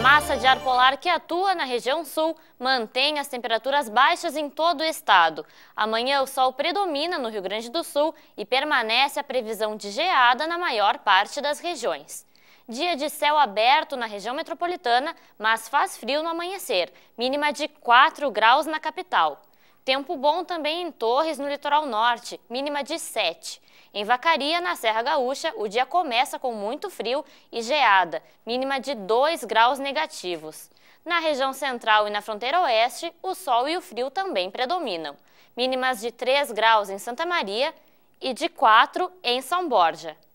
massa de ar polar que atua na região sul mantém as temperaturas baixas em todo o estado. Amanhã o sol predomina no Rio Grande do Sul e permanece a previsão de geada na maior parte das regiões. Dia de céu aberto na região metropolitana, mas faz frio no amanhecer, mínima de 4 graus na capital. Tempo bom também em Torres, no litoral norte, mínima de 7. Em Vacaria, na Serra Gaúcha, o dia começa com muito frio e geada, mínima de 2 graus negativos. Na região central e na fronteira oeste, o sol e o frio também predominam, mínimas de 3 graus em Santa Maria e de 4 em São Borja.